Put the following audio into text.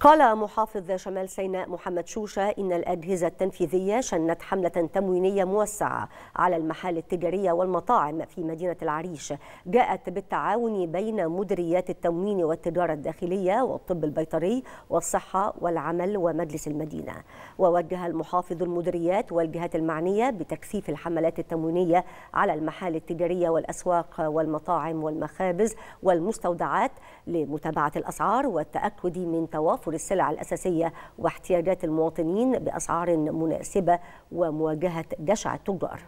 قال محافظ شمال سيناء محمد شوشة إن الأجهزة التنفيذية شنت حملة تموينية موسعة على المحال التجارية والمطاعم في مدينة العريش جاءت بالتعاون بين مديريات التموين والتجارة الداخلية والطب البيطري والصحة والعمل ومجلس المدينة ووجه المحافظ المديريات والجهات المعنية بتكثيف الحملات التموينية على المحال التجارية والأسواق والمطاعم والمخابز والمستودعات لمتابعة الأسعار والتأكد من توافر توفر السلع الأساسية واحتياجات المواطنين بأسعار مناسبة ومواجهة جشع التجار